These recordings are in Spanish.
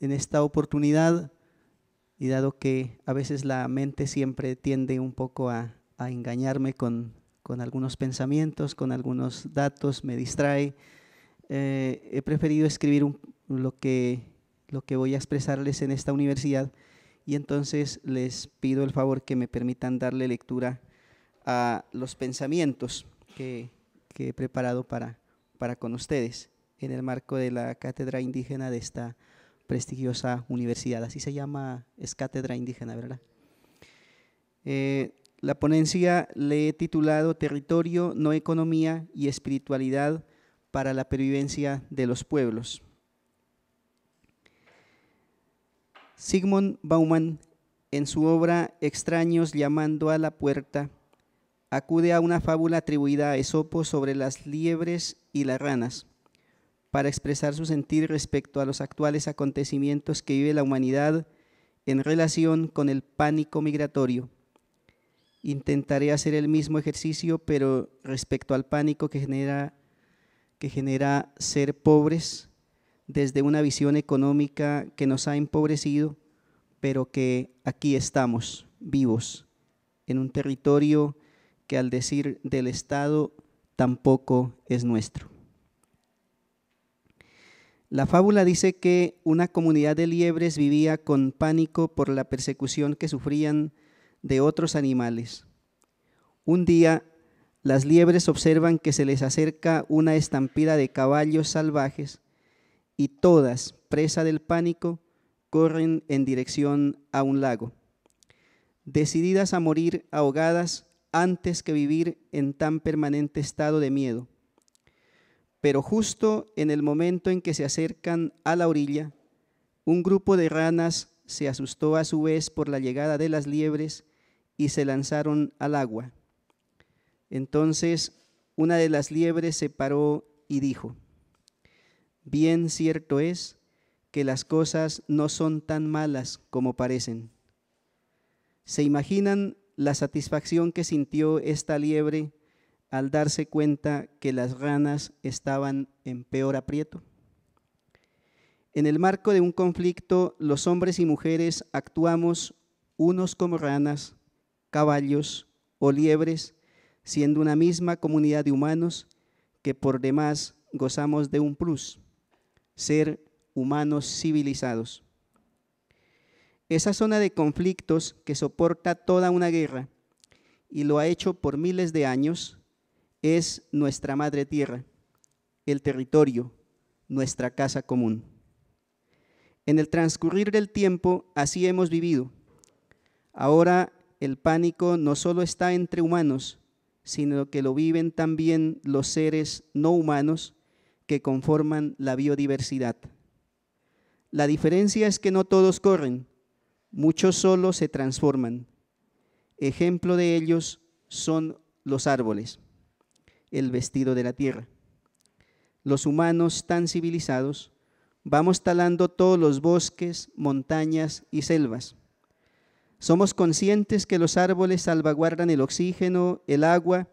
en esta oportunidad y dado que a veces la mente siempre tiende un poco a, engañarme con, algunos pensamientos, con algunos datos, me distrae, eh, he preferido escribir lo, que, voy a expresarles en esta universidad y entonces les pido el favor que me permitan darle lectura a los pensamientos que, he preparado para, para con ustedes en el marco de la cátedra indígena de esta prestigiosa universidad. Así se llama, es cátedra indígena, ¿verdad? Eh, la ponencia le he titulado Territorio, no economía y espiritualidad para la pervivencia de los pueblos. Sigmund Bauman, en su obra Extraños llamando a la puerta, acude a una fábula atribuida a Esopo sobre las liebres y las ranas para expresar su sentir respecto a los actuales acontecimientos que vive la humanidad en relación con el pánico migratorio. Intentaré hacer el mismo ejercicio, pero respecto al pánico que genera, que genera ser pobres desde una visión económica que nos ha empobrecido, pero que aquí estamos, vivos, en un territorio que al decir del Estado tampoco es nuestro. La fábula dice que una comunidad de liebres vivía con pánico por la persecución que sufrían de otros animales. Un día, las liebres observan que se les acerca una estampida de caballos salvajes y todas, presa del pánico, corren en dirección a un lago. Decididas a morir ahogadas antes que vivir en tan permanente estado de miedo pero justo en el momento en que se acercan a la orilla, un grupo de ranas se asustó a su vez por la llegada de las liebres y se lanzaron al agua. Entonces una de las liebres se paró y dijo, Bien cierto es que las cosas no son tan malas como parecen. ¿Se imaginan la satisfacción que sintió esta liebre al darse cuenta que las ranas estaban en peor aprieto. En el marco de un conflicto, los hombres y mujeres actuamos unos como ranas, caballos o liebres, siendo una misma comunidad de humanos que por demás gozamos de un plus, ser humanos civilizados. Esa zona de conflictos que soporta toda una guerra y lo ha hecho por miles de años, es nuestra madre tierra, el territorio, nuestra casa común. En el transcurrir del tiempo así hemos vivido. Ahora el pánico no solo está entre humanos, sino que lo viven también los seres no humanos que conforman la biodiversidad. La diferencia es que no todos corren, muchos solo se transforman. Ejemplo de ellos son los árboles el vestido de la tierra. Los humanos tan civilizados vamos talando todos los bosques, montañas y selvas. Somos conscientes que los árboles salvaguardan el oxígeno, el agua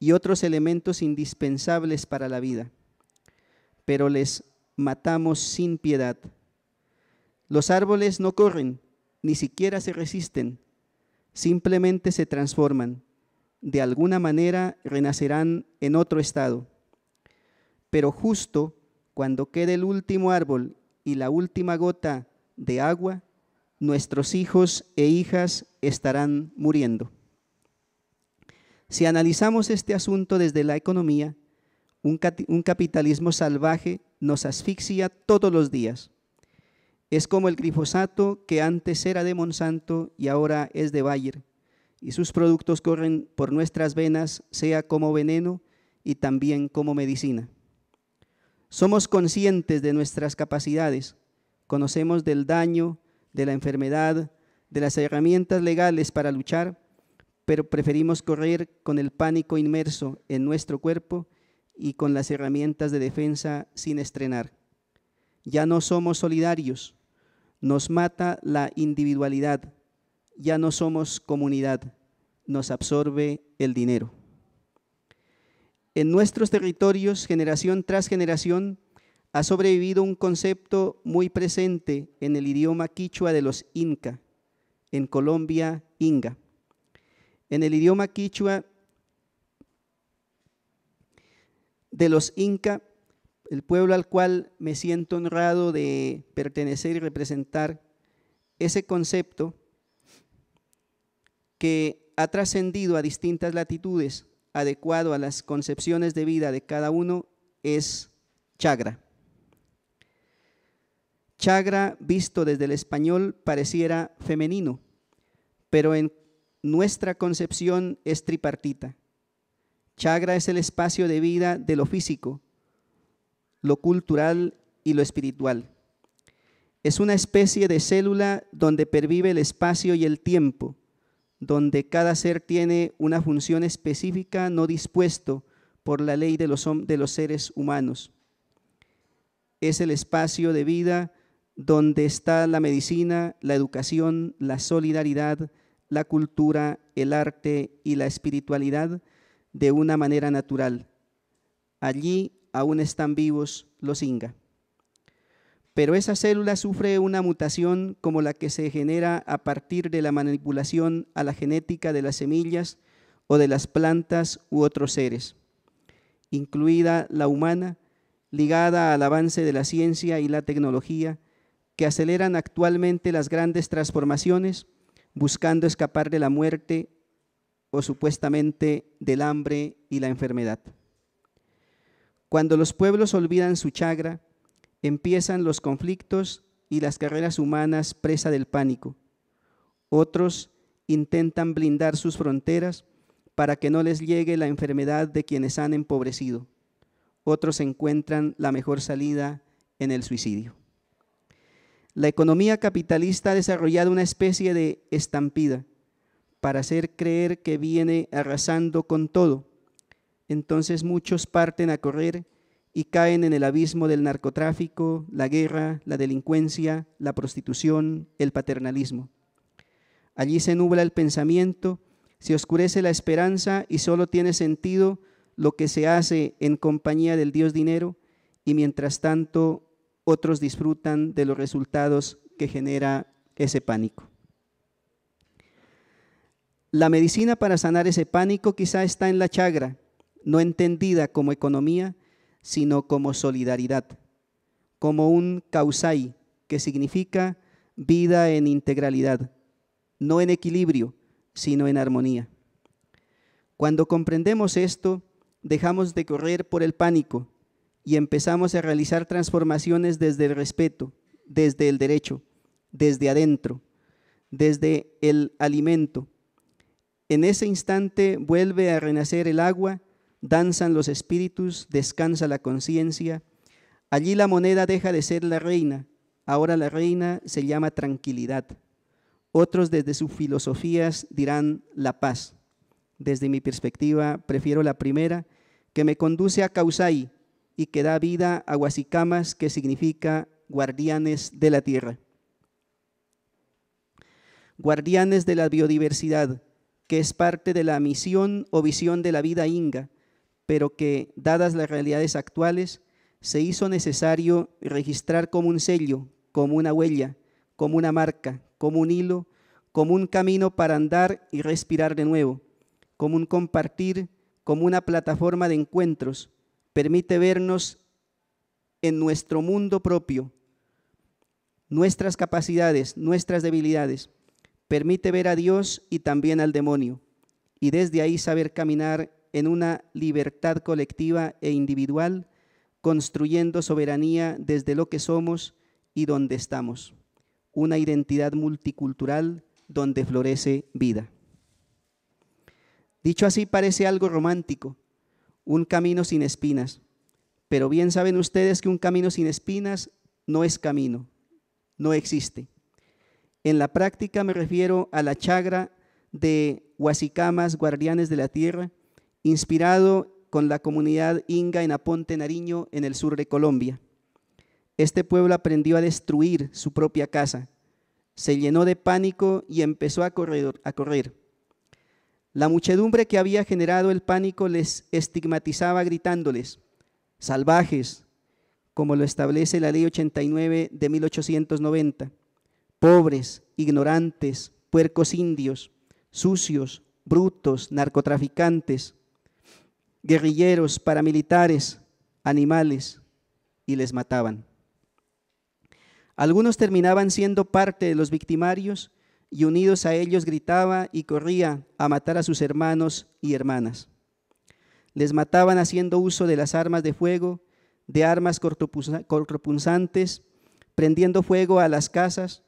y otros elementos indispensables para la vida, pero les matamos sin piedad. Los árboles no corren, ni siquiera se resisten, simplemente se transforman de alguna manera renacerán en otro estado. Pero justo cuando quede el último árbol y la última gota de agua, nuestros hijos e hijas estarán muriendo. Si analizamos este asunto desde la economía, un, capitalismo salvaje nos asfixia todos los días. Es como el glifosato que antes era de Monsanto y ahora es de Bayer y sus productos corren por nuestras venas, sea como veneno y también como medicina. Somos conscientes de nuestras capacidades, conocemos del daño, de la enfermedad, de las herramientas legales para luchar, pero preferimos correr con el pánico inmerso en nuestro cuerpo y con las herramientas de defensa sin estrenar. Ya no somos solidarios, nos mata la individualidad, ya no somos comunidad, nos absorbe el dinero. En nuestros territorios, generación tras generación, ha sobrevivido un concepto muy presente en el idioma quichua de los inca, en Colombia, inga. En el idioma quichua de los inca, el pueblo al cual me siento honrado de pertenecer y representar, ese concepto que ha trascendido a distintas latitudes, adecuado a las concepciones de vida de cada uno, es chagra. Chagra, visto desde el español, pareciera femenino, pero en nuestra concepción es tripartita. Chagra es el espacio de vida de lo físico, lo cultural y lo espiritual. Es una especie de célula donde pervive el espacio y el tiempo, donde cada ser tiene una función específica no dispuesto por la ley de los, de los seres humanos. Es el espacio de vida donde está la medicina, la educación, la solidaridad, la cultura, el arte y la espiritualidad de una manera natural. Allí aún están vivos los Inga pero esa célula sufre una mutación como la que se genera a partir de la manipulación a la genética de las semillas o de las plantas u otros seres, incluida la humana, ligada al avance de la ciencia y la tecnología, que aceleran actualmente las grandes transformaciones, buscando escapar de la muerte o supuestamente del hambre y la enfermedad. Cuando los pueblos olvidan su chagra, empiezan los conflictos y las carreras humanas presa del pánico. Otros intentan blindar sus fronteras para que no les llegue la enfermedad de quienes han empobrecido. Otros encuentran la mejor salida en el suicidio. La economía capitalista ha desarrollado una especie de estampida para hacer creer que viene arrasando con todo. Entonces muchos parten a correr y caen en el abismo del narcotráfico, la guerra, la delincuencia, la prostitución, el paternalismo. Allí se nubla el pensamiento, se oscurece la esperanza y solo tiene sentido lo que se hace en compañía del Dios dinero y mientras tanto otros disfrutan de los resultados que genera ese pánico. La medicina para sanar ese pánico quizá está en la chagra, no entendida como economía, sino como solidaridad, como un causai, que significa vida en integralidad, no en equilibrio, sino en armonía. Cuando comprendemos esto, dejamos de correr por el pánico y empezamos a realizar transformaciones desde el respeto, desde el derecho, desde adentro, desde el alimento. En ese instante vuelve a renacer el agua danzan los espíritus, descansa la conciencia. Allí la moneda deja de ser la reina, ahora la reina se llama tranquilidad. Otros desde sus filosofías dirán la paz. Desde mi perspectiva, prefiero la primera, que me conduce a Causay y que da vida a Huasicamas, que significa guardianes de la tierra. Guardianes de la biodiversidad, que es parte de la misión o visión de la vida inga, pero que, dadas las realidades actuales, se hizo necesario registrar como un sello, como una huella, como una marca, como un hilo, como un camino para andar y respirar de nuevo, como un compartir, como una plataforma de encuentros. Permite vernos en nuestro mundo propio, nuestras capacidades, nuestras debilidades. Permite ver a Dios y también al demonio, y desde ahí saber caminar en una libertad colectiva e individual, construyendo soberanía desde lo que somos y donde estamos, una identidad multicultural donde florece vida. Dicho así parece algo romántico, un camino sin espinas, pero bien saben ustedes que un camino sin espinas no es camino, no existe. En la práctica me refiero a la chagra de huasicamas, guardianes de la tierra, inspirado con la comunidad inga en Aponte, Nariño, en el sur de Colombia. Este pueblo aprendió a destruir su propia casa, se llenó de pánico y empezó a correr. A correr. La muchedumbre que había generado el pánico les estigmatizaba gritándoles, salvajes, como lo establece la ley 89 de 1890, pobres, ignorantes, puercos indios, sucios, brutos, narcotraficantes, guerrilleros, paramilitares, animales, y les mataban. Algunos terminaban siendo parte de los victimarios y unidos a ellos gritaba y corría a matar a sus hermanos y hermanas. Les mataban haciendo uso de las armas de fuego, de armas cortopunzantes, prendiendo fuego a las casas,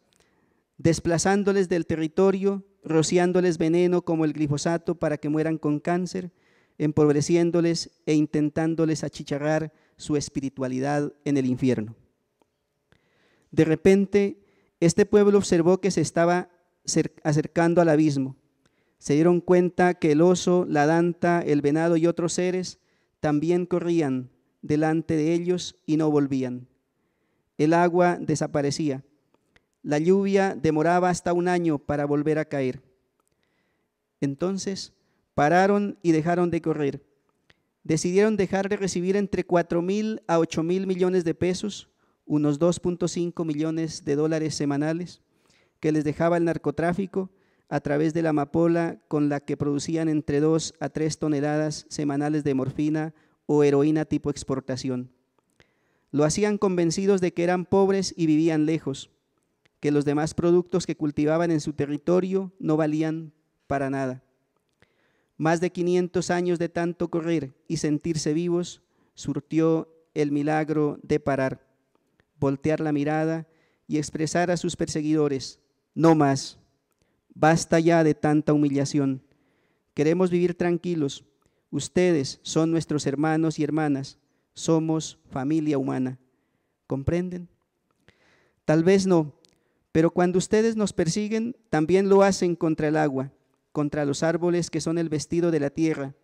desplazándoles del territorio, rociándoles veneno como el glifosato para que mueran con cáncer, empobreciéndoles e intentándoles achicharrar su espiritualidad en el infierno. De repente, este pueblo observó que se estaba acercando al abismo. Se dieron cuenta que el oso, la danta, el venado y otros seres también corrían delante de ellos y no volvían. El agua desaparecía. La lluvia demoraba hasta un año para volver a caer. Entonces Pararon y dejaron de correr. Decidieron dejar de recibir entre 4 mil a 8 mil millones de pesos, unos 2.5 millones de dólares semanales, que les dejaba el narcotráfico a través de la amapola con la que producían entre 2 a 3 toneladas semanales de morfina o heroína tipo exportación. Lo hacían convencidos de que eran pobres y vivían lejos, que los demás productos que cultivaban en su territorio no valían para nada más de 500 años de tanto correr y sentirse vivos, surtió el milagro de parar, voltear la mirada y expresar a sus perseguidores, no más, basta ya de tanta humillación, queremos vivir tranquilos, ustedes son nuestros hermanos y hermanas, somos familia humana, ¿comprenden? Tal vez no, pero cuando ustedes nos persiguen, también lo hacen contra el agua contra los árboles que son el vestido de la tierra,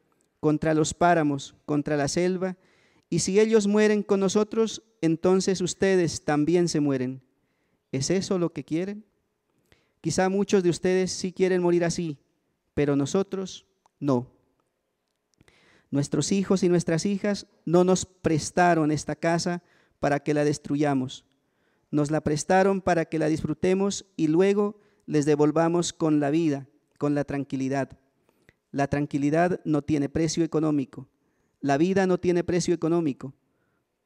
contra los páramos, contra la selva, y si ellos mueren con nosotros, entonces ustedes también se mueren. ¿Es eso lo que quieren? Quizá muchos de ustedes sí quieren morir así, pero nosotros no. Nuestros hijos y nuestras hijas no nos prestaron esta casa para que la destruyamos. Nos la prestaron para que la disfrutemos y luego les devolvamos con la vida con la tranquilidad. La tranquilidad no tiene precio económico. La vida no tiene precio económico.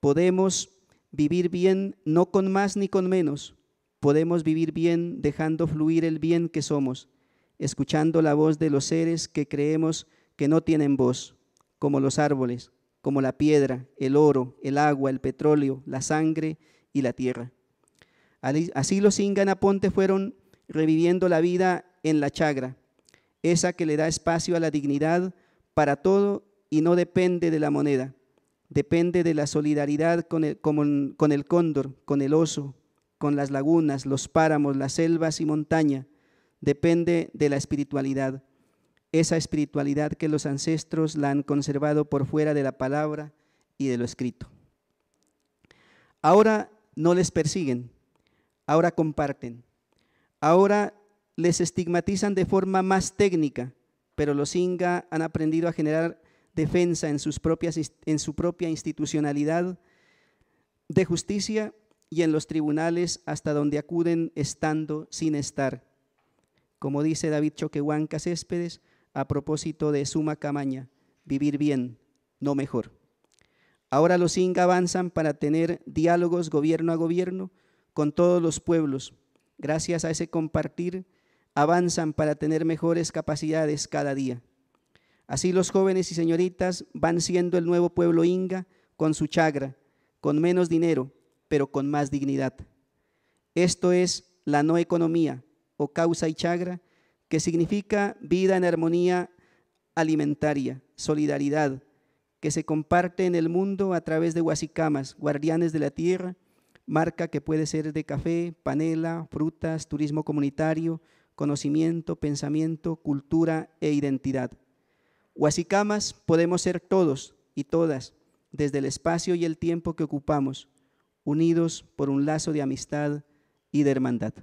Podemos vivir bien no con más ni con menos. Podemos vivir bien dejando fluir el bien que somos, escuchando la voz de los seres que creemos que no tienen voz, como los árboles, como la piedra, el oro, el agua, el petróleo, la sangre y la tierra. Así los ponte fueron reviviendo la vida en la chagra, esa que le da espacio a la dignidad para todo y no depende de la moneda, depende de la solidaridad con el, el cóndor, con el oso, con las lagunas, los páramos, las selvas y montaña, depende de la espiritualidad, esa espiritualidad que los ancestros la han conservado por fuera de la palabra y de lo escrito. Ahora no les persiguen, ahora comparten, ahora les estigmatizan de forma más técnica, pero los Inga han aprendido a generar defensa en, sus propias, en su propia institucionalidad de justicia y en los tribunales hasta donde acuden estando sin estar. Como dice David Choquehuanca Céspedes a propósito de Suma Camaña, vivir bien, no mejor. Ahora los Inga avanzan para tener diálogos gobierno a gobierno con todos los pueblos, gracias a ese compartir avanzan para tener mejores capacidades cada día. Así los jóvenes y señoritas van siendo el nuevo pueblo inga con su chagra, con menos dinero, pero con más dignidad. Esto es la no economía o causa y chagra, que significa vida en armonía alimentaria, solidaridad, que se comparte en el mundo a través de huasicamas, guardianes de la tierra, marca que puede ser de café, panela, frutas, turismo comunitario, conocimiento, pensamiento, cultura e identidad. Huasicamas podemos ser todos y todas, desde el espacio y el tiempo que ocupamos, unidos por un lazo de amistad y de hermandad.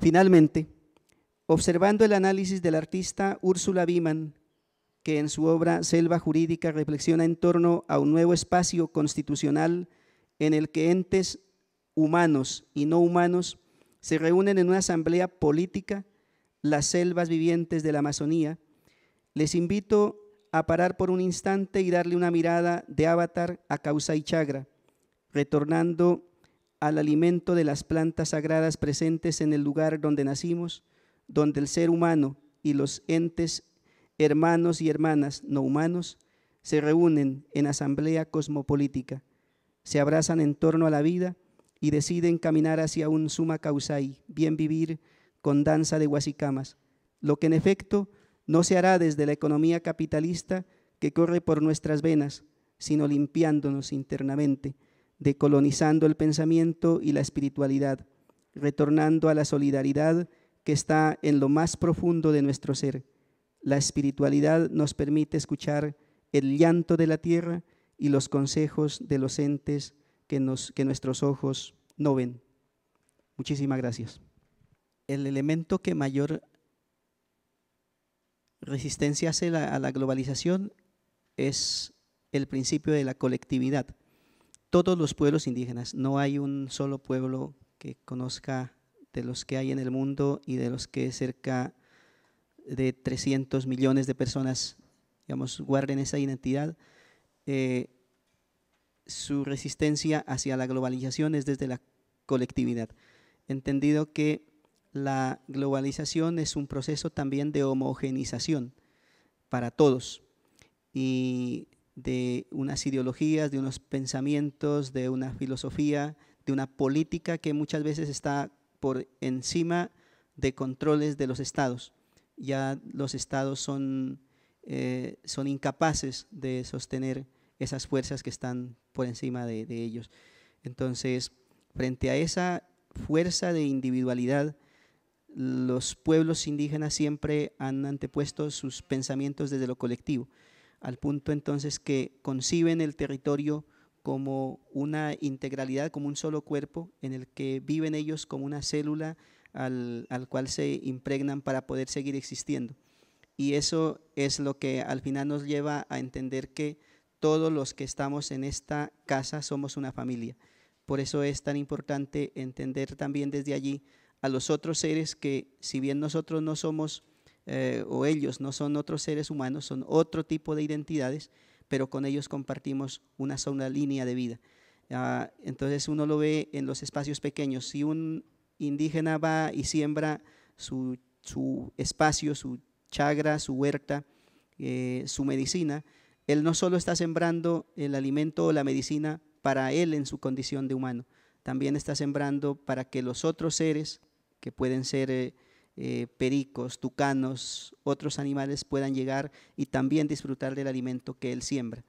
Finalmente, observando el análisis del artista Úrsula Biman, que en su obra Selva Jurídica reflexiona en torno a un nuevo espacio constitucional en el que entes humanos y no humanos se reúnen en una asamblea política, las selvas vivientes de la Amazonía. Les invito a parar por un instante y darle una mirada de avatar a Causa y Chagra, retornando al alimento de las plantas sagradas presentes en el lugar donde nacimos, donde el ser humano y los entes hermanos y hermanas no humanos se reúnen en asamblea cosmopolítica, se abrazan en torno a la vida, y deciden caminar hacia un suma causai, bien vivir con danza de guasicamas, lo que en efecto no se hará desde la economía capitalista que corre por nuestras venas, sino limpiándonos internamente, decolonizando el pensamiento y la espiritualidad, retornando a la solidaridad que está en lo más profundo de nuestro ser. La espiritualidad nos permite escuchar el llanto de la tierra y los consejos de los entes que, nos, que nuestros ojos no ven. Muchísimas gracias. El elemento que mayor resistencia hace a la globalización es el principio de la colectividad. Todos los pueblos indígenas, no hay un solo pueblo que conozca de los que hay en el mundo y de los que cerca de 300 millones de personas, digamos, guarden esa identidad. Eh, su resistencia hacia la globalización es desde la colectividad, entendido que la globalización es un proceso también de homogenización para todos y de unas ideologías, de unos pensamientos, de una filosofía, de una política que muchas veces está por encima de controles de los estados. Ya los estados son, eh, son incapaces de sostener esas fuerzas que están por encima de, ellos. Entonces, frente a esa fuerza de individualidad, los pueblos indígenas siempre han antepuesto sus pensamientos desde lo colectivo, al punto entonces que conciben el territorio como una integralidad, como un solo cuerpo, en el que viven ellos como una célula al, al cual se impregnan para poder seguir existiendo. Y eso es lo que al final nos lleva a entender que todos los que estamos en esta casa somos una familia. Por eso es tan importante entender también desde allí a los otros seres que, si bien nosotros no somos, eh, o ellos no son otros seres humanos, son otro tipo de identidades, pero con ellos compartimos una sola línea de vida. Ah, entonces uno lo ve en los espacios pequeños. Si un indígena va y siembra su, espacio, su chagra, su huerta, eh, su medicina, él no solo está sembrando el alimento o la medicina para Él en su condición de humano, también está sembrando para que los otros seres, que pueden ser eh, eh, pericos, tucanos, otros animales, puedan llegar y también disfrutar del alimento que Él siembra.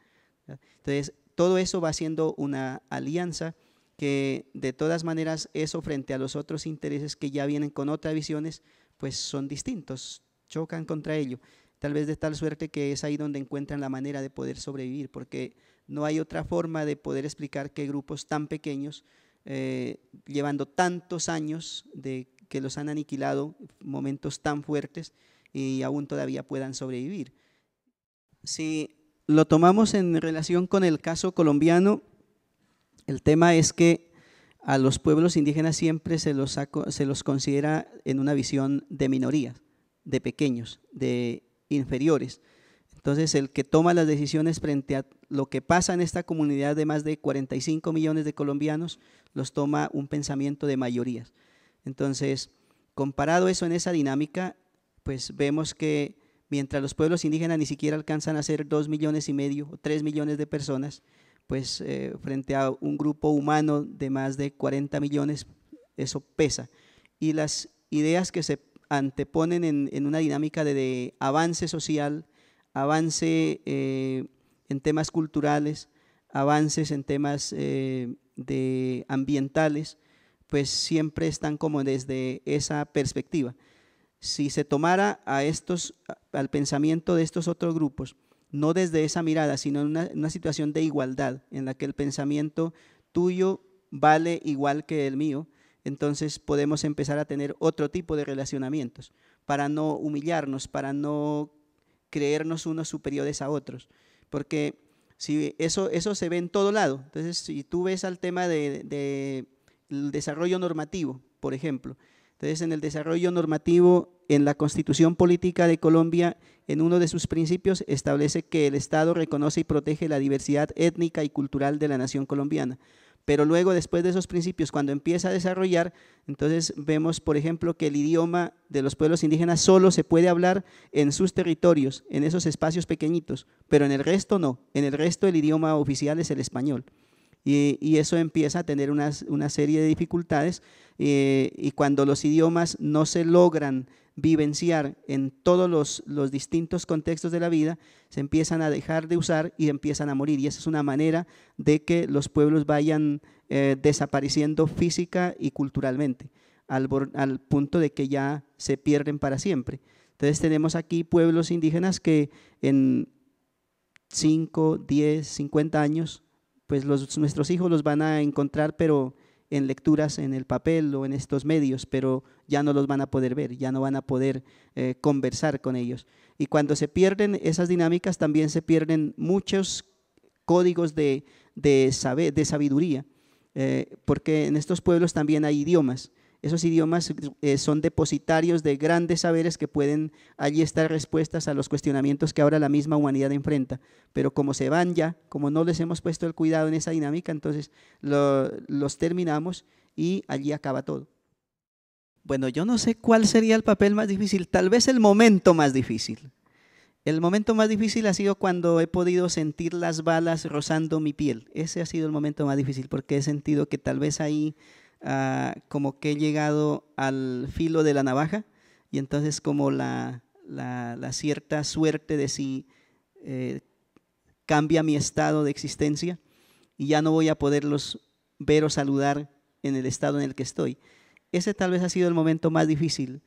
Entonces, todo eso va siendo una alianza que de todas maneras eso frente a los otros intereses que ya vienen con otras visiones, pues son distintos, chocan contra ello tal vez de tal suerte que es ahí donde encuentran la manera de poder sobrevivir, porque no hay otra forma de poder explicar que grupos tan pequeños, eh, llevando tantos años de que los han aniquilado, momentos tan fuertes, y aún todavía puedan sobrevivir. Si lo tomamos en relación con el caso colombiano, el tema es que a los pueblos indígenas siempre se los, se los considera en una visión de minoría, de pequeños, de inferiores. Entonces, el que toma las decisiones frente a lo que pasa en esta comunidad de más de 45 millones de colombianos, los toma un pensamiento de mayorías. Entonces, comparado eso en esa dinámica, pues vemos que mientras los pueblos indígenas ni siquiera alcanzan a ser dos millones y medio o 3 millones de personas, pues eh, frente a un grupo humano de más de 40 millones, eso pesa. Y las ideas que se anteponen en, una dinámica de, avance social, avance eh, en temas culturales, avances en temas eh, de ambientales, pues siempre están como desde esa perspectiva. Si se tomara a al pensamiento de estos otros grupos, no desde esa mirada, sino en una situación de igualdad, en la que el pensamiento tuyo vale igual que el mío, entonces podemos empezar a tener otro tipo de relacionamientos, para no humillarnos, para no creernos unos superiores a otros, porque si eso, se ve en todo lado. Entonces, si tú ves al tema del de, desarrollo normativo, por ejemplo, entonces en el desarrollo normativo, en la Constitución Política de Colombia, en uno de sus principios establece que el Estado reconoce y protege la diversidad étnica y cultural de la nación colombiana. Pero luego, después de esos principios, cuando empieza a desarrollar, entonces vemos, por ejemplo, que el idioma de los pueblos indígenas solo se puede hablar en sus territorios, en esos espacios pequeñitos, pero en el resto no. En el resto el idioma oficial es el español. Y, eso empieza a tener una serie de dificultades eh, y cuando los idiomas no se logran vivenciar en todos los, distintos contextos de la vida, se empiezan a dejar de usar y empiezan a morir. Y esa es una manera de que los pueblos vayan eh, desapareciendo física y culturalmente, al, punto de que ya se pierden para siempre. Entonces tenemos aquí pueblos indígenas que en 5, 10, 50 años, pues los, nuestros hijos los van a encontrar, pero en lecturas en el papel o en estos medios, pero ya no los van a poder ver, ya no van a poder eh, conversar con ellos. Y cuando se pierden esas dinámicas, también se pierden muchos códigos de, de sabiduría, eh, porque en estos pueblos también hay idiomas. Esos idiomas eh, son depositarios de grandes saberes que pueden allí estar respuestas a los cuestionamientos que ahora la misma humanidad enfrenta. Pero como se van ya, como no les hemos puesto el cuidado en esa dinámica, entonces los terminamos y allí acaba todo. Bueno, yo no sé cuál sería el papel más difícil, tal vez el momento más difícil. El momento más difícil ha sido cuando he podido sentir las balas rozando mi piel. Ese ha sido el momento más difícil porque he sentido que tal vez ahí Ah, como que he llegado al filo de la navaja y entonces como la, cierta suerte de si eh, cambia mi estado de existencia y ya no voy a poderlos ver o saludar en el estado en el que estoy. Ese tal vez ha sido el momento más difícil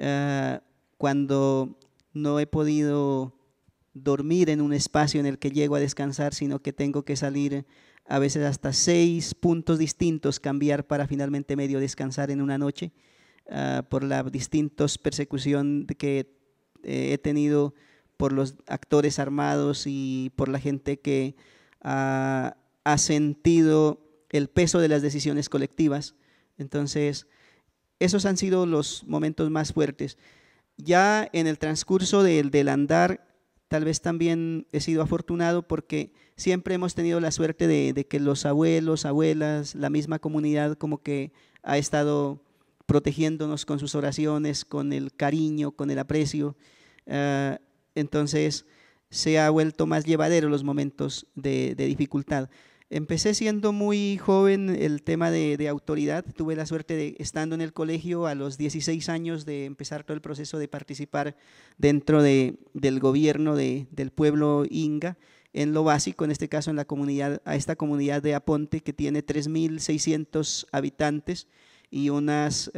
ah, cuando no he podido dormir en un espacio en el que llego a descansar, sino que tengo que salir a veces hasta seis puntos distintos cambiar para finalmente medio descansar en una noche ah, por la distintos persecución que eh, he tenido por los actores armados y por la gente que ah, ha sentido el peso de las decisiones colectivas. Entonces, esos han sido los momentos más fuertes. Ya en el transcurso del andar, Tal vez también he sido afortunado porque siempre hemos tenido la suerte de, que los abuelos, abuelas, la misma comunidad como que ha estado protegiéndonos con sus oraciones, con el cariño, con el aprecio. Ah, entonces se ha vuelto más llevadero los momentos de dificultad. Empecé siendo muy joven el tema de, autoridad. Tuve la suerte de, estando en el colegio a los 16 años, de empezar todo el proceso de participar dentro del gobierno del pueblo inga, en lo básico, en este caso en la comunidad, a esta comunidad de Aponte que tiene 3.600 habitantes y unas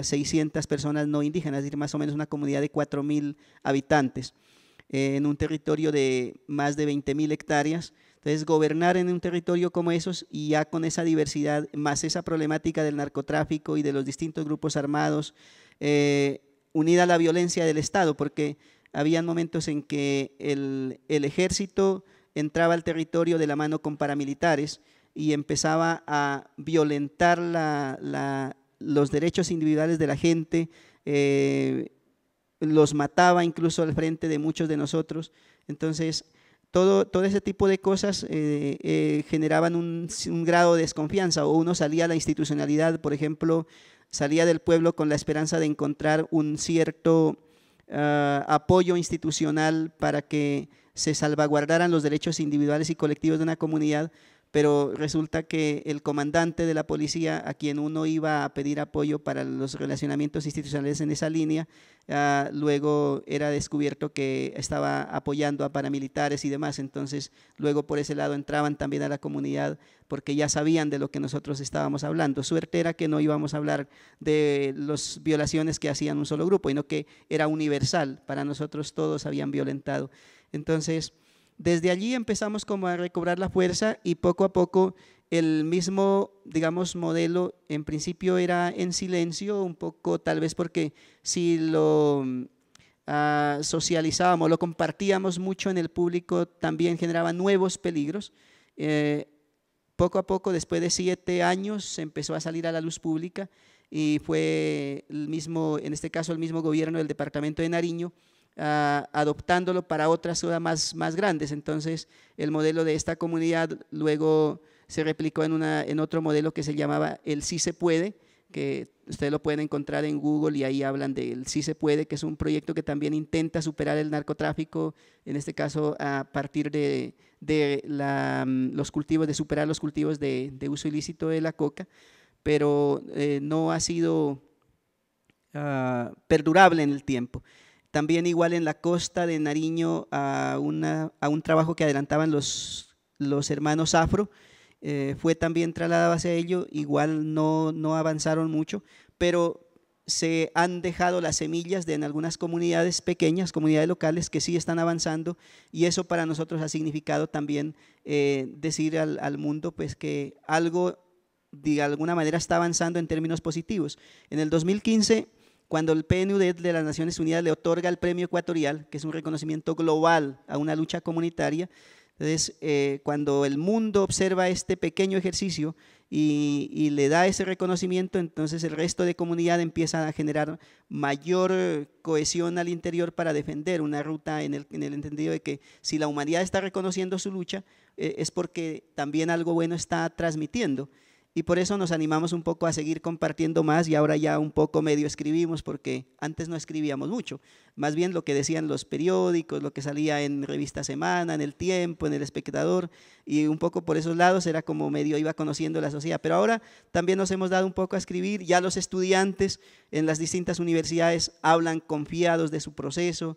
600 ah, personas no indígenas, es decir, más o menos una comunidad de 4.000 habitantes, eh, en un territorio de más de 20.000 hectáreas entonces, gobernar en un territorio como esos y ya con esa diversidad, más esa problemática del narcotráfico y de los distintos grupos armados, eh, unida a la violencia del Estado, porque había momentos en que el, ejército entraba al territorio de la mano con paramilitares y empezaba a violentar la, los derechos individuales de la gente, eh, los mataba incluso al frente de muchos de nosotros. Entonces, todo, ese tipo de cosas eh, eh, generaban un, grado de desconfianza o uno salía a la institucionalidad, por ejemplo, salía del pueblo con la esperanza de encontrar un cierto ah, apoyo institucional para que se salvaguardaran los derechos individuales y colectivos de una comunidad, pero resulta que el comandante de la policía, a quien uno iba a pedir apoyo para los relacionamientos institucionales en esa línea, ah, luego era descubierto que estaba apoyando a paramilitares y demás, entonces luego por ese lado entraban también a la comunidad porque ya sabían de lo que nosotros estábamos hablando. Suerte era que no íbamos a hablar de las violaciones que hacían un solo grupo, sino que era universal, para nosotros todos habían violentado. Entonces, desde allí empezamos como a recobrar la fuerza y poco a poco el mismo, digamos, modelo en principio era en silencio, un poco tal vez porque si lo mm, ah, socializábamos, lo compartíamos mucho en el público, también generaba nuevos peligros. Eh, poco a poco, después de siete años, empezó a salir a la luz pública y fue el mismo, en este caso, el mismo gobierno del departamento de Nariño Ah, adoptándolo para otras ciudades más, más grandes. Entonces, el modelo de esta comunidad luego se replicó en, una, en otro modelo que se llamaba el Sí se puede, que ustedes lo pueden encontrar en Google y ahí hablan de el Sí se puede, que es un proyecto que también intenta superar el narcotráfico, en este caso a partir de, mm, los cultivos, de superar los cultivos de, uso ilícito de la coca, pero eh, no ha sido ah, perdurable en el tiempo. También igual en la costa de Nariño a, a un trabajo que adelantaban los, los hermanos Afro, eh, fue también trasladado hacia ello, igual no, no avanzaron mucho, pero se han dejado las semillas de en algunas comunidades pequeñas, comunidades locales que sí están avanzando y eso para nosotros ha significado también eh, decir al, mundo pues que algo de alguna manera está avanzando en términos positivos. En el 2015 cuando el PNUD de las Naciones Unidas le otorga el premio ecuatorial, que es un reconocimiento global a una lucha comunitaria, entonces eh, cuando el mundo observa este pequeño ejercicio y, le da ese reconocimiento, entonces el resto de comunidad empieza a generar mayor cohesión al interior para defender una ruta en el, en el entendido de que si la humanidad está reconociendo su lucha, eh, es porque también algo bueno está transmitiendo y por eso nos animamos un poco a seguir compartiendo más y ahora ya un poco medio escribimos porque antes no escribíamos mucho, más bien lo que decían los periódicos, lo que salía en Revista Semana, en El Tiempo, en El Espectador y un poco por esos lados era como medio iba conociendo la sociedad, pero ahora también nos hemos dado un poco a escribir, ya los estudiantes en las distintas universidades hablan confiados de su proceso,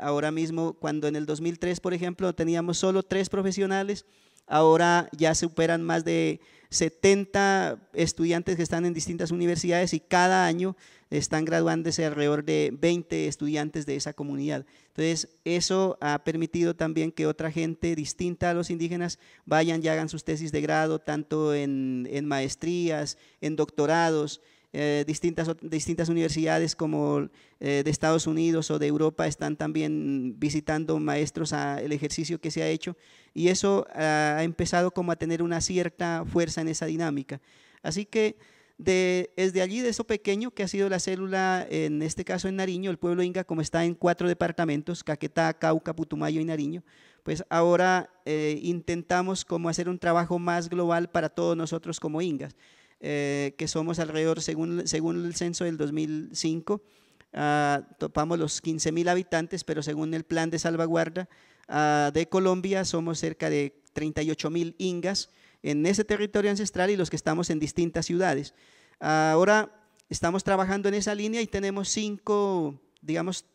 ahora mismo cuando en el 2003 por ejemplo teníamos solo tres profesionales, ahora ya superan más de 70 estudiantes que están en distintas universidades y cada año están graduándose alrededor de 20 estudiantes de esa comunidad. Entonces, eso ha permitido también que otra gente distinta a los indígenas vayan y hagan sus tesis de grado, tanto en, en maestrías, en doctorados, eh, distintas, distintas universidades como eh, de Estados Unidos o de Europa están también visitando maestros al ejercicio que se ha hecho y eso ah, ha empezado como a tener una cierta fuerza en esa dinámica. Así que desde allí, de eso pequeño que ha sido la célula, en este caso en Nariño, el pueblo inga como está en cuatro departamentos, Caquetá, Cauca, Putumayo y Nariño, pues ahora eh, intentamos como hacer un trabajo más global para todos nosotros como ingas. Eh, que somos alrededor, según, según el censo del 2005, ah, topamos los 15 mil habitantes, pero según el plan de salvaguarda ah, de Colombia somos cerca de 38 mil ingas en ese territorio ancestral y los que estamos en distintas ciudades. ahora estamos trabajando en esa línea y tenemos cinco, digamos,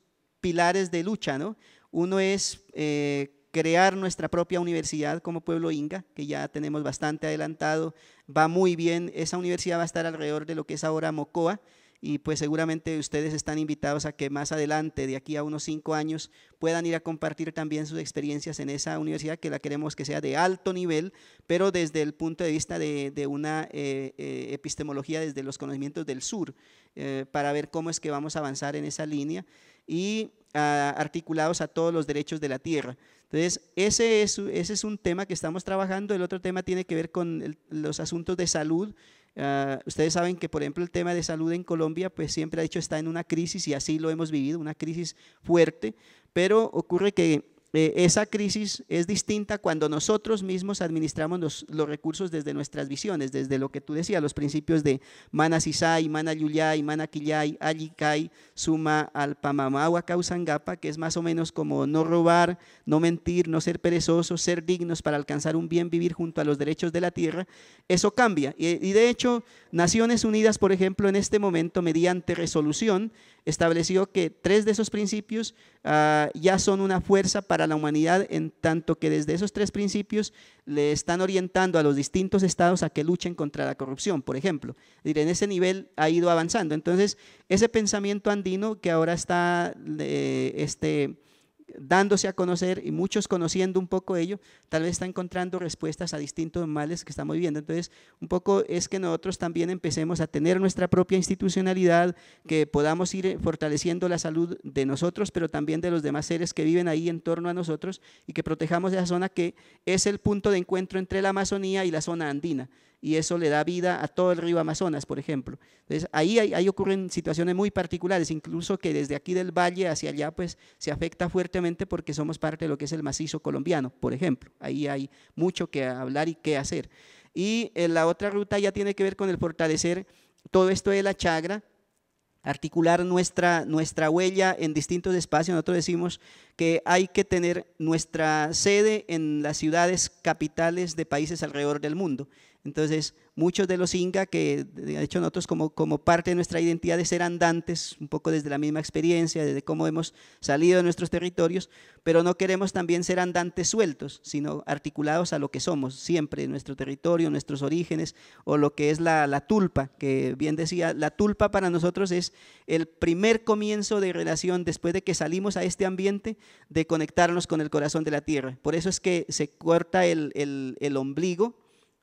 pilares de lucha, ¿no? Uno es eh, crear nuestra propia universidad como pueblo inga, que ya tenemos bastante adelantado, va muy bien, esa universidad va a estar alrededor de lo que es ahora Mocoa, y pues seguramente ustedes están invitados a que más adelante, de aquí a unos cinco años, puedan ir a compartir también sus experiencias en esa universidad que la queremos que sea de alto nivel, pero desde el punto de vista de, una eh, eh, epistemología desde los conocimientos del sur, eh, para ver cómo es que vamos a avanzar en esa línea y ah, articulados a todos los derechos de la tierra. Entonces, ese es, ese es un tema que estamos trabajando. El otro tema tiene que ver con los asuntos de salud. Ah, ustedes saben que, por ejemplo, el tema de salud en Colombia, pues siempre ha dicho está en una crisis y así lo hemos vivido, una crisis fuerte, pero ocurre que eh, esa crisis es distinta cuando nosotros mismos administramos los, recursos desde nuestras visiones, desde lo que tú decías, los principios de Mana Sisai, Mana Yuyai, Mana Quillay, Alikai, Suma causa Kausangapa, que es más o menos como no robar, no mentir, no ser perezosos, ser dignos para alcanzar un bien vivir junto a los derechos de la tierra, eso cambia. y de hecho, Naciones Unidas, por ejemplo, en este momento, mediante resolución, estableció que tres de esos principios ah, ya son una fuerza para la humanidad en tanto que desde esos tres principios le están orientando a los distintos estados a que luchen contra la corrupción, por ejemplo. en ese nivel ha ido avanzando. Entonces, ese pensamiento andino que ahora está eh, este, dándose a conocer y muchos conociendo un poco ello, tal vez está encontrando respuestas a distintos males que estamos viviendo. Entonces, un poco es que nosotros también empecemos a tener nuestra propia institucionalidad, que podamos ir eh, fortaleciendo la salud de nosotros, pero también de los demás seres que viven ahí en torno a nosotros y que protejamos esa zona que es el punto de encuentro entre la Amazonía y la zona andina y eso le da vida a todo el río Amazonas, por ejemplo. Entonces, ahí, ahí ocurren situaciones muy particulares, incluso que desde aquí del valle hacia allá, pues se afecta fuertemente porque somos parte de lo que es el macizo colombiano, por ejemplo. Ahí hay mucho que hablar y qué hacer. Y eh, la otra ruta ya tiene que ver con el fortalecer todo esto de la chagra, articular nuestra, nuestra huella en distintos espacios. Nosotros decimos que hay que tener nuestra sede en las ciudades capitales de países alrededor del mundo. Entonces, muchos de los inga, que de hecho nosotros como, como parte de nuestra identidad de ser andantes, un poco desde la misma experiencia, desde cómo hemos salido de nuestros territorios, pero no queremos también ser andantes sueltos, sino articulados a lo que somos siempre, nuestro territorio, nuestros orígenes, o lo que es la, la tulpa, que bien decía, la tulpa para nosotros es el primer comienzo de relación después de que salimos a este ambiente, de conectarnos con el corazón de la tierra. Por eso es que se corta el, ombligo,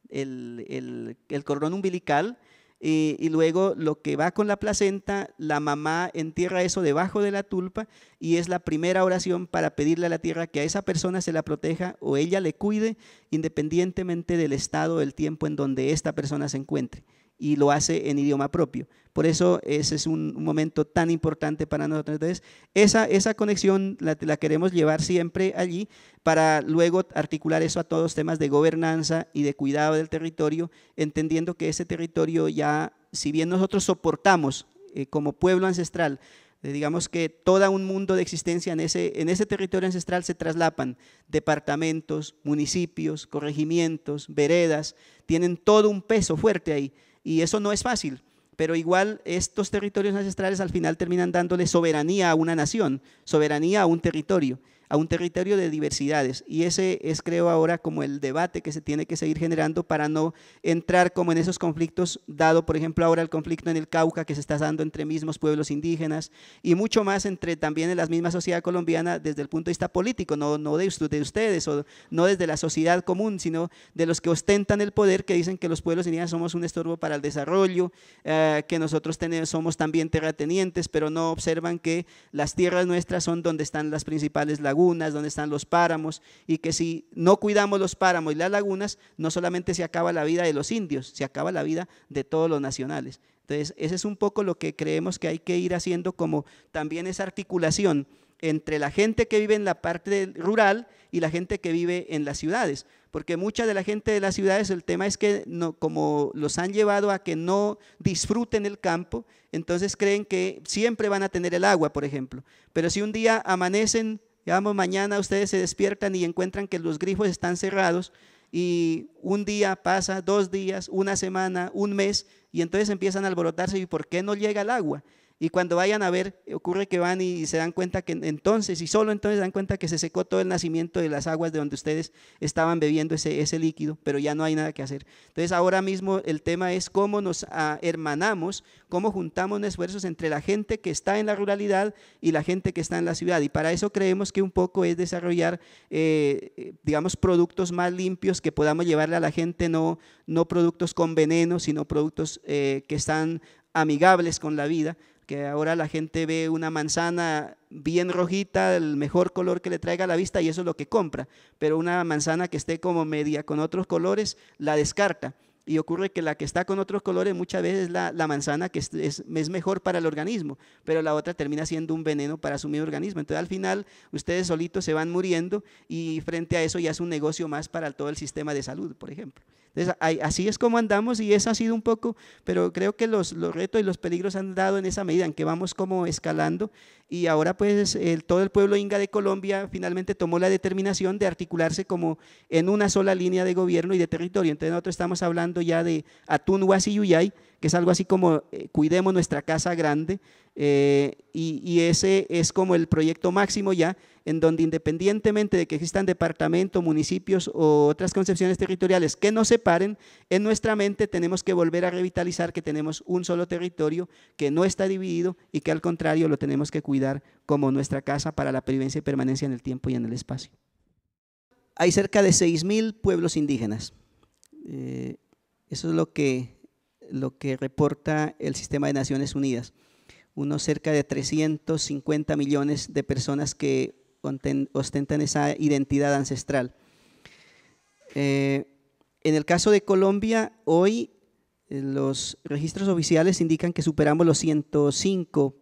el, cordón umbilical, y, y, luego lo que va con la placenta, la mamá entierra eso debajo de la tulpa y es la primera oración para pedirle a la tierra que a esa persona se la proteja o ella le cuide independientemente del estado, del tiempo en donde esta persona se encuentre y lo hace en idioma propio. Por eso ese es un, momento tan importante para nosotros. Entonces, esa, esa conexión la, la, queremos llevar siempre allí para luego articular eso a todos los temas de gobernanza y de cuidado del territorio, entendiendo que ese territorio ya, si bien nosotros soportamos eh, como pueblo ancestral, eh, digamos que todo un mundo de existencia en ese, en ese territorio ancestral se traslapan departamentos, municipios, corregimientos, veredas, tienen todo un peso fuerte ahí y eso no es fácil. Pero igual estos territorios ancestrales al final terminan dándole soberanía a una nación, soberanía a un territorio a un territorio de diversidades. Y ese es, creo, ahora como el debate que se tiene que seguir generando para no entrar como en esos conflictos, dado, por ejemplo, ahora el conflicto en el Cauca que se está dando entre mismos pueblos indígenas y mucho más entre también en la misma sociedad colombiana desde el punto de vista político, no, no de, ustedes o no desde la sociedad común, sino de los que ostentan el poder, que dicen que los pueblos indígenas somos un estorbo para el desarrollo, eh, que nosotros tenemos, somos también terratenientes, pero no observan que las tierras nuestras son donde están las principales lagunas donde están los páramos, y que si no cuidamos los páramos y las lagunas, no solamente se acaba la vida de los indios, se acaba la vida de todos los nacionales. Entonces, ese es un poco lo que creemos que hay que ir haciendo como también esa articulación entre la gente que vive en la parte rural y la gente que vive en las ciudades, porque mucha de la gente de las ciudades, el tema es que no, como los han llevado a que no disfruten el campo, entonces creen que siempre van a tener el agua, por ejemplo, pero si un día amanecen vamos mañana ustedes se despiertan y encuentran que los grifos están cerrados y un día pasa, dos días, una semana, un mes, y entonces empiezan a alborotarse y ¿por qué no llega el agua? Y cuando vayan a ver, ocurre que van y se dan cuenta que entonces, y solo entonces dan cuenta que se secó todo el nacimiento de las aguas de donde ustedes estaban bebiendo ese, líquido, pero ya no hay nada que hacer. Entonces ahora mismo el tema es cómo nos ah, hermanamos, cómo juntamos esfuerzos entre la gente que está en la ruralidad y la gente que está en la ciudad. Y para eso creemos que un poco es desarrollar, eh, digamos, productos más limpios que podamos llevarle a la gente, no, no productos con veneno, sino productos eh, que están amigables con la vida que ahora la gente ve una manzana bien rojita, el mejor color que le traiga a la vista y eso es lo que compra, pero una manzana que esté como media con otros colores, la descarta. Y ocurre que la que está con otros colores muchas veces la, manzana que es, es, mejor para el organismo, pero la otra termina siendo un veneno para su mismo organismo. Entonces al final ustedes solitos se van muriendo y frente a eso ya es un negocio más para todo el sistema de salud, por ejemplo así es como andamos y eso ha sido un poco, pero creo que los, los retos y los peligros han dado en esa medida, en que vamos como escalando y ahora pues todo el pueblo inga de Colombia finalmente tomó la determinación de articularse como en una sola línea de gobierno y de territorio. Entonces nosotros estamos hablando ya de Atún, Huasi y que es algo así como eh, cuidemos nuestra casa grande, eh, y, ese es como el proyecto máximo ya, en donde independientemente de que existan departamentos, municipios o otras concepciones territoriales que nos separen, en nuestra mente tenemos que volver a revitalizar que tenemos un solo territorio que no está dividido y que al contrario lo tenemos que cuidar como nuestra casa para la pervivencia y permanencia en el tiempo y en el espacio. Hay cerca de 6.000 pueblos indígenas. Eh, eso es lo que lo que reporta el sistema de Naciones Unidas. Unos cerca de 350 millones de personas que ostentan esa identidad ancestral. Eh, en el caso de Colombia, hoy eh, los registros oficiales indican que superamos los 105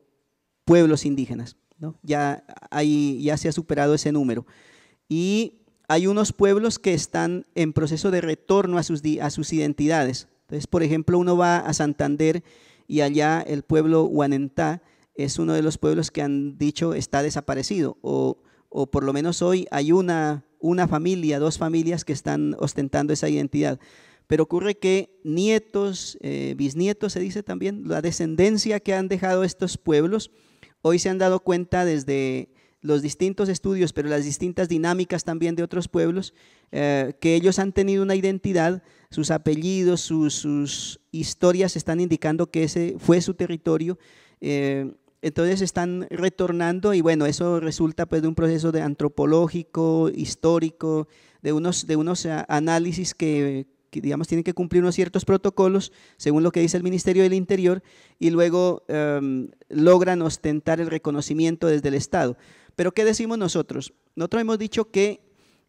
pueblos indígenas. Ya, se ha superado ese número. Y hay unos pueblos que están en proceso de retorno a sus identidades. Entonces, por ejemplo, uno va a Santander y allá el pueblo Huanentá es uno de los pueblos que han dicho está desaparecido, o, o por lo menos hoy hay una, una familia, dos familias que están ostentando esa identidad pero ocurre que nietos, eh, bisnietos se dice también, la descendencia que han dejado estos pueblos, hoy se han dado cuenta desde los distintos estudios, pero las distintas dinámicas también de otros pueblos, eh, que ellos han tenido una identidad, sus apellidos, sus, historias están indicando que ese fue su territorio. Eh, entonces están retornando y bueno, eso resulta pues de un proceso de antropológico, histórico, de unos, de unos análisis que, digamos tienen que cumplir unos ciertos protocolos según lo que dice el Ministerio del Interior y luego em, logran ostentar el reconocimiento desde el Estado. Pero ¿qué decimos nosotros? Nosotros hemos dicho que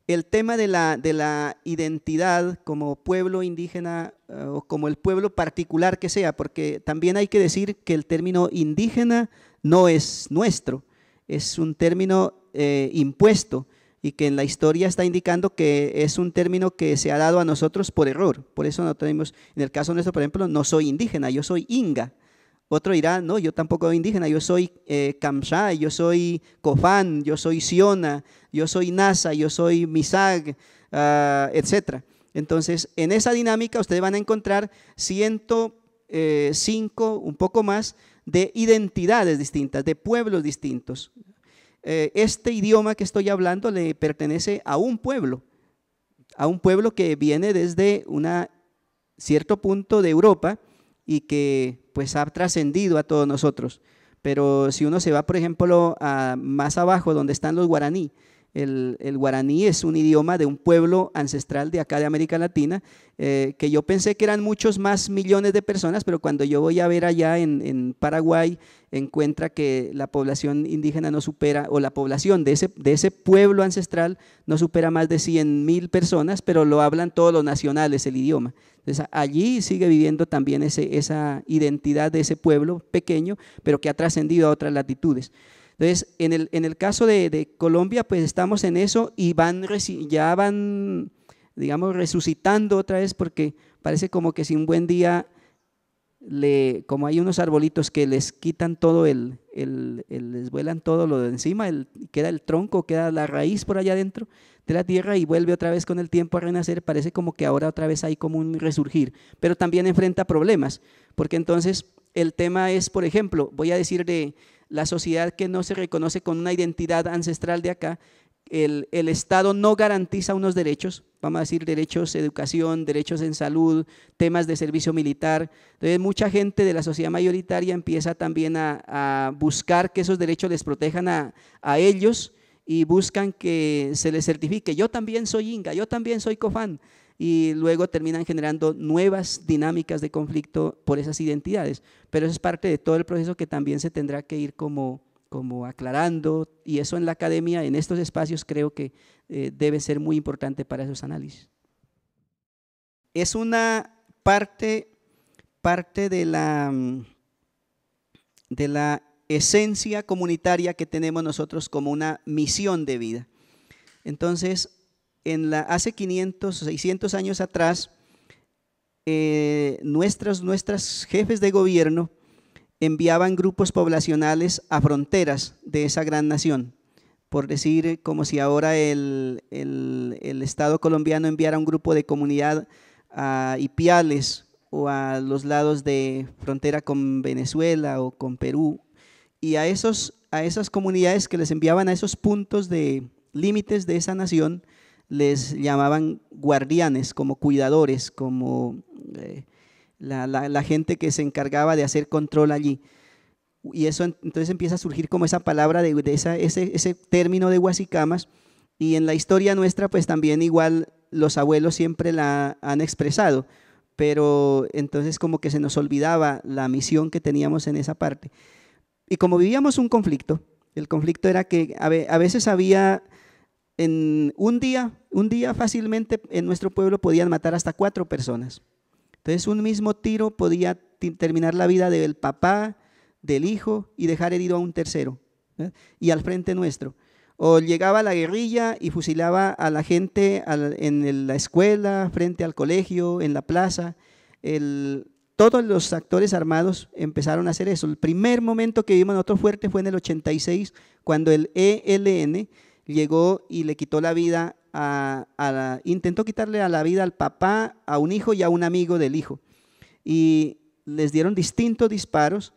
el tema de la, de la identidad como pueblo indígena eh, o como el pueblo particular que sea, porque también hay que decir que el término indígena no es nuestro, es un término eh, impuesto y que en la historia está indicando que es un término que se ha dado a nosotros por error. Por eso no en el caso nuestro, por ejemplo, no soy indígena, yo soy inga. Otro dirá, no, yo tampoco soy indígena, yo soy eh, yo soy Kofán, yo soy Siona, yo soy Nasa, yo soy Misag, ah, etc. Entonces, en esa dinámica ustedes van a encontrar 105, eh, un poco más, de identidades distintas, de pueblos distintos. Eh, este idioma que estoy hablando le pertenece a un pueblo, a un pueblo que viene desde un cierto punto de Europa y que pues ha trascendido a todos nosotros. Pero si uno se va, por ejemplo, a más abajo, donde están los guaraní, el, guaraní es un idioma de un pueblo ancestral de acá de América Latina, eh, que yo pensé que eran muchos más millones de personas, pero cuando yo voy a ver allá en, Paraguay, encuentra que la población indígena no supera, o la población de ese, de ese pueblo ancestral no supera más de 100 mil personas, pero lo hablan todos los nacionales el idioma. Entonces allí sigue viviendo también ese, esa identidad de ese pueblo pequeño, pero que ha trascendido a otras latitudes. Entonces, en el, en el caso de, Colombia, pues estamos en eso y ya van, digamos, resucitando otra vez porque parece como que si un buen día, le, como hay unos arbolitos que les quitan todo el, les vuelan todo lo de encima, queda el tronco, queda la raíz por allá adentro de la tierra y vuelve otra vez con el tiempo a renacer, parece como que ahora otra vez hay como un resurgir, pero también enfrenta problemas, porque entonces el tema es, por ejemplo, voy a decir de, la sociedad que no se reconoce con una identidad ancestral de acá, el, Estado no garantiza unos derechos, vamos a decir derechos educación, derechos en salud, temas de servicio militar. Entonces mucha gente de la sociedad mayoritaria empieza también a, buscar que esos derechos les protejan a, a, ellos y buscan que se les certifique. Yo también soy Inga, yo también soy Cofán y luego terminan generando nuevas dinámicas de conflicto por esas identidades. Pero eso es parte de todo el proceso que también se tendrá que ir como, como aclarando y eso en la academia, en estos espacios, creo que eh, debe ser muy importante para esos análisis. Es una parte, parte de, la, mm, de la esencia comunitaria que tenemos nosotros como una misión de vida. Entonces, la, hace 500, 600 años atrás, eh, nuestros nuestras jefes de gobierno enviaban grupos poblacionales a fronteras de esa gran nación. Por decir, como si ahora el, Estado colombiano enviara un grupo de comunidad a Ipiales o a los lados de frontera con Venezuela o con Perú. Y a, esos, a esas comunidades que les enviaban a esos puntos de límites de esa nación, les llamaban guardianes, como cuidadores, como eh, la, gente que se encargaba de hacer control allí. Y eso entonces empieza a surgir como esa palabra, de, ese, ese, término de Huasicamas. Y en la historia nuestra, pues también igual los abuelos siempre la han expresado, pero entonces como que se nos olvidaba la misión que teníamos en esa parte. Y como vivíamos un conflicto, el conflicto era que a veces había en un día, un día fácilmente en nuestro pueblo podían matar hasta cuatro personas. Entonces un mismo tiro podía terminar la vida del papá, del hijo y dejar herido a un tercero y al frente nuestro. O llegaba la guerrilla y fusilaba a la gente en la escuela, frente al colegio, en la plaza. todos los actores armados empezaron a hacer eso. El primer momento que vimos otro fuerte fue en el 86, cuando el ELN llegó y le quitó la vida a, intentó quitarle la vida al papá, a un hijo y a un amigo del hijo. Y les dieron distintos disparos,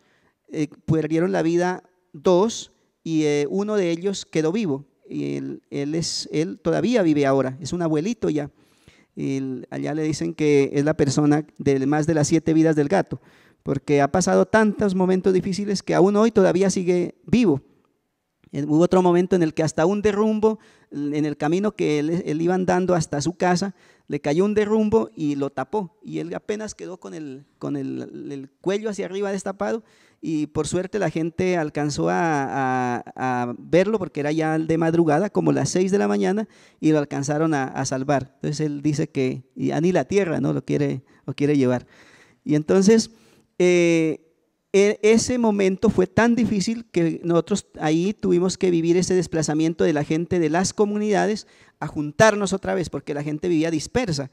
eh, perdieron la vida dos y eh, uno de ellos quedó vivo. Y él, es, él todavía vive ahora, es un abuelito ya. allá le dicen que es la persona de más de las siete vidas del gato, porque ha pasado tantos momentos difíciles que aún hoy todavía sigue vivo. Eh, hubo otro momento en el que hasta un derrumbo, en el camino que él, iba andando hasta su casa, le cayó un derrumbo y lo tapó. Y él apenas quedó con el, con el, cuello hacia arriba destapado. Y por suerte la gente alcanzó a, verlo porque era ya de madrugada, como las 6 de la mañana, y lo alcanzaron a, salvar. Entonces él dice que ya ni la tierra no lo quiere, lo quiere llevar. Y entonces... Eh, ese momento fue tan difícil que nosotros ahí tuvimos que vivir ese desplazamiento de la gente de las comunidades a juntarnos otra vez, porque la gente vivía dispersa,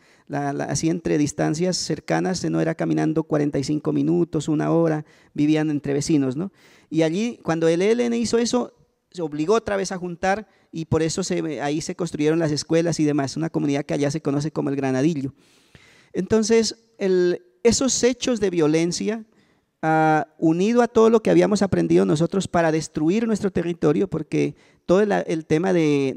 así entre distancias cercanas, no era caminando 45 minutos, una hora, vivían entre vecinos, ¿no? Y allí, cuando el ELN hizo eso, se obligó otra vez a juntar y por eso ahí se construyeron las escuelas y demás, una comunidad que allá se conoce como el Granadillo. Entonces, esos hechos de violencia Ah, unido a todo lo que habíamos aprendido nosotros para destruir nuestro territorio, porque todo el, tema de,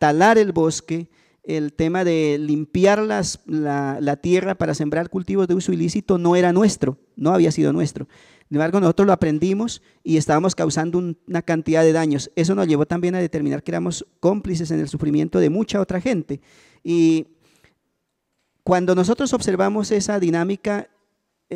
talar el bosque, el tema de limpiar la, tierra para sembrar cultivos de uso ilícito no era nuestro, no había sido nuestro. Sin embargo, nosotros lo aprendimos y estábamos causando una cantidad de daños. Eso nos llevó también a determinar que éramos cómplices en el sufrimiento de mucha otra gente. Y cuando nosotros observamos esa dinámica,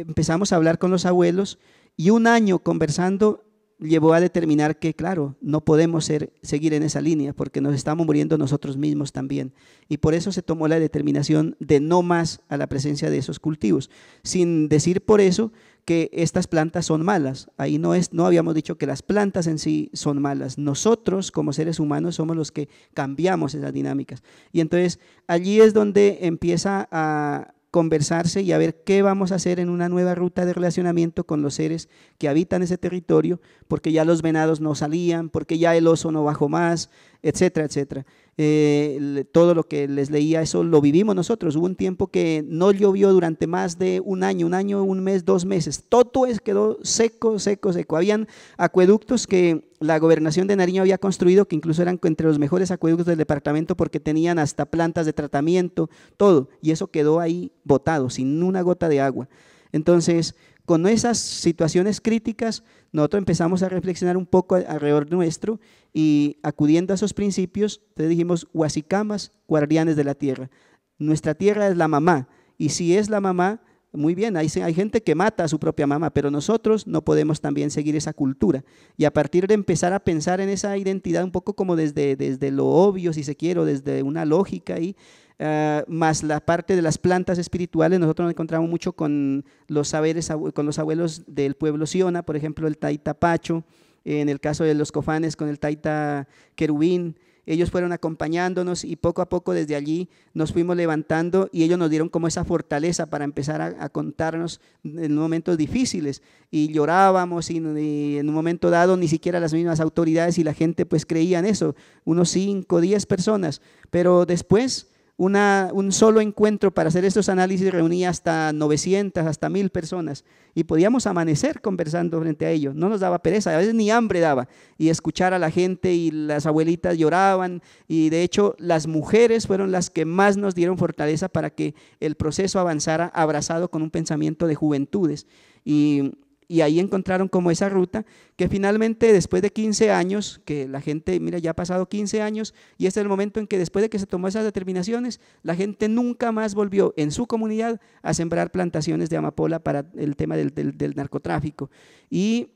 empezamos a hablar con los abuelos y un año conversando llevó a determinar que, claro, no podemos seguir en esa línea porque nos estamos muriendo nosotros mismos también. Y por eso se tomó la determinación de no más a la presencia de esos cultivos, sin decir por eso que estas plantas son malas. Ahí no, es, no habíamos dicho que las plantas en sí son malas. Nosotros como seres humanos somos los que cambiamos esas dinámicas. Y entonces allí es donde empieza a, conversarse y a ver qué vamos a hacer en una nueva ruta de relacionamiento con los seres que habitan ese territorio, porque ya los venados no salían, porque ya el oso no bajó más, etcétera, etcétera. Eh, todo lo que les leía, eso lo vivimos nosotros. Hubo un tiempo que no llovió durante más de un año, un año, un mes, dos meses. Todo quedó seco, seco, seco. Habían acueductos que la gobernación de Nariño había construido, que incluso eran entre los mejores acueductos del departamento porque tenían hasta plantas de tratamiento, todo. Y eso quedó ahí botado, sin una gota de agua. Entonces, con esas situaciones críticas, nosotros empezamos a reflexionar un poco alrededor nuestro y acudiendo a esos principios, entonces dijimos, huasicamas, guardianes de la tierra. Nuestra tierra es la mamá y si es la mamá, muy bien, hay, hay gente que mata a su propia mamá, pero nosotros no podemos también seguir esa cultura. Y a partir de empezar a pensar en esa identidad un poco como desde, desde lo obvio, si se quiere, desde una lógica y ah, más la parte de las plantas espirituales, nosotros nos encontramos mucho con los saberes, con los abuelos del pueblo Siona, por ejemplo, el Taita Pacho, en el caso de los cofanes con el Taita Querubín, ellos fueron acompañándonos y poco a poco desde allí nos fuimos levantando y ellos nos dieron como esa fortaleza para empezar a, contarnos en momentos difíciles y llorábamos y, en un momento dado ni siquiera las mismas autoridades y la gente pues creían eso, unos 5, diez personas, pero después un solo encuentro para hacer estos análisis reunía hasta 900, hasta 1000 personas y podíamos amanecer conversando frente a ellos. No nos daba pereza, a veces ni hambre daba. Y escuchar a la gente y las abuelitas lloraban y de hecho las mujeres fueron las que más nos dieron fortaleza para que el proceso avanzara abrazado con un pensamiento de juventudes. Y y ahí encontraron como esa ruta que finalmente después de 15 años, que la gente, mira, ya ha pasado 15 años y este es el momento en que después de que se tomó esas determinaciones, la gente nunca más volvió en su comunidad a sembrar plantaciones de amapola para el tema del, del narcotráfico. Y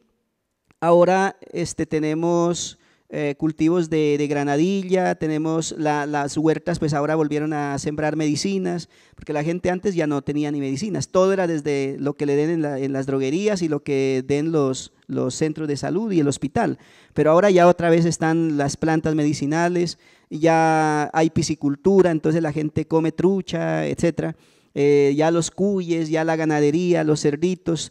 ahora este, tenemos eh, cultivos de, granadilla, tenemos las huertas, pues ahora volvieron a sembrar medicinas, porque la gente antes ya no tenía ni medicinas, todo era desde lo que le den en, las droguerías y lo que den los, los centros de salud y el hospital. Pero ahora ya otra vez están las plantas medicinales, ya hay piscicultura, entonces la gente come trucha, etcétera. Eh, ya los cuyes, ya la ganadería, los cerditos,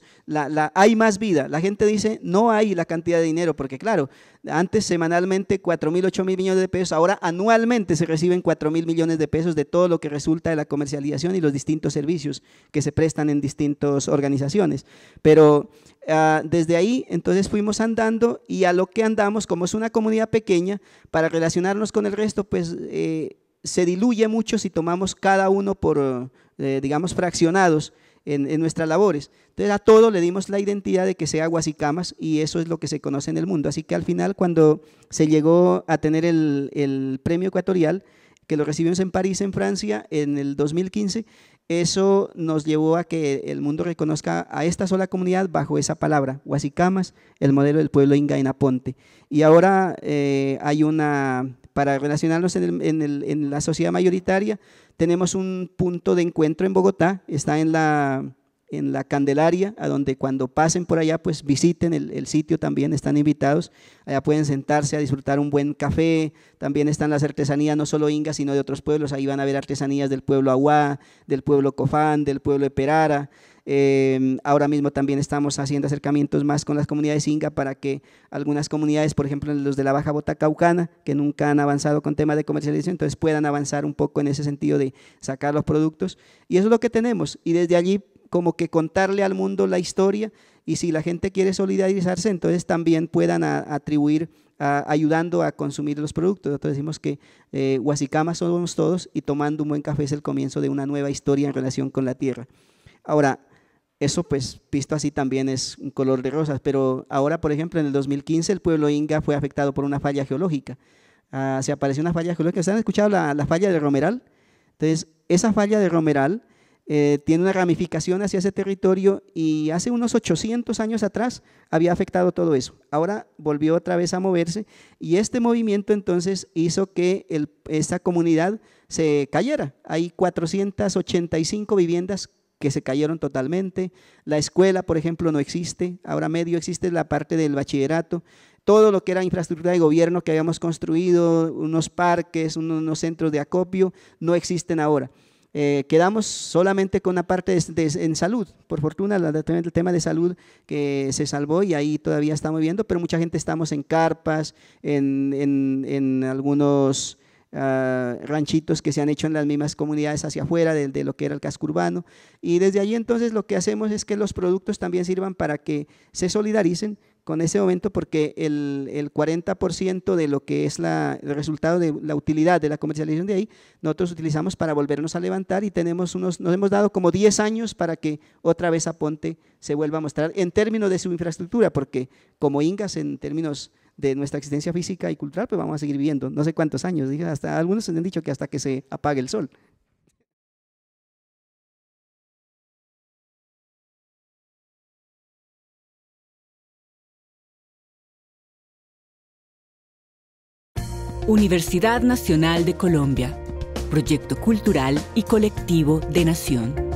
hay más vida. La gente dice, no hay la cantidad de dinero, porque claro, antes semanalmente 4 mil, 8 mil millones de pesos, ahora anualmente se reciben 4 mil millones de pesos de todo lo que resulta de la comercialización y los distintos servicios que se prestan en distintas organizaciones. Pero ah, desde ahí, entonces fuimos andando y a lo que andamos, como es una comunidad pequeña, para relacionarnos con el resto, pues... Eh, se diluye mucho si tomamos cada uno por eh, digamos, fraccionados en, nuestras labores. Entonces a todo le dimos la identidad de que sea huasicamas y eso es lo que se conoce en el mundo. Así que al final cuando se llegó a tener el, premio ecuatorial, que lo recibimos en París, en Francia, en el 2015, eso nos llevó a que el mundo reconozca a esta sola comunidad bajo esa palabra, Huasicamas, el modelo del pueblo Ingainaponte. Y ahora eh, hay una para relacionarnos en, la sociedad mayoritaria, tenemos un punto de encuentro en Bogotá, está en la, Candelaria, a donde cuando pasen por allá, pues visiten el, sitio también, están invitados, allá pueden sentarse a disfrutar un buen café, también están las artesanías, no solo ingas, sino de otros pueblos, ahí van a ver artesanías del pueblo Aguá, del pueblo Cofán, del pueblo de Perara, Em, ahora mismo también estamos haciendo acercamientos más con las comunidades Inga para que algunas comunidades, por ejemplo los de la Baja Bota caucana, que nunca han avanzado con temas de comercialización, entonces puedan avanzar un poco en ese sentido de sacar los productos. Y eso es lo que tenemos. Y desde allí como que contarle al mundo la historia y si la gente quiere solidarizarse, entonces también puedan atribuir ayudando a consumir los productos. Nosotros decimos que eh, Huasicama somos todos y tomando un buen café es el comienzo de una nueva historia en relación con la tierra. Ahora, eso pues visto así también es un color de rosas, pero ahora por ejemplo en el 2015 el pueblo Inga fue afectado por una falla geológica, ah, se apareció una falla geológica, ¿se han escuchado la, falla de Romeral? Entonces esa falla de Romeral eh, tiene una ramificación hacia ese territorio y hace unos 800 años atrás había afectado todo eso. Ahora volvió otra vez a moverse y este movimiento entonces hizo que esa comunidad se cayera. Hay 485 viviendas que se cayeron totalmente. La escuela, por ejemplo, no existe. Ahora medio existe la parte del bachillerato. Todo lo que era infraestructura de gobierno que habíamos construido, unos parques, unos centros de acopio, no existen ahora. Eh, quedamos solamente con la parte en salud. Por fortuna, el tema de salud que se salvó y ahí todavía estamos viendo, pero mucha gente estamos en carpas, en, en, en algunos Ah, ranchitos que se han hecho en las mismas comunidades hacia afuera de, lo que era el casco urbano. Y desde allí entonces lo que hacemos es que los productos también sirvan para que se solidaricen con ese momento porque el, el 40% de lo que es el resultado de la utilidad de la comercialización de ahí, nosotros utilizamos para volvernos a levantar y tenemos unos, nos hemos dado como 10 años para que otra vez Aponte se vuelva a mostrar en términos de su infraestructura, porque como Ingas en términos de nuestra existencia física y cultural, pues vamos a seguir viviendo no sé cuántos años. Dije, hasta algunos han dicho que hasta que se apague el sol. Universidad Nacional de Colombia, proyecto cultural y colectivo de nación.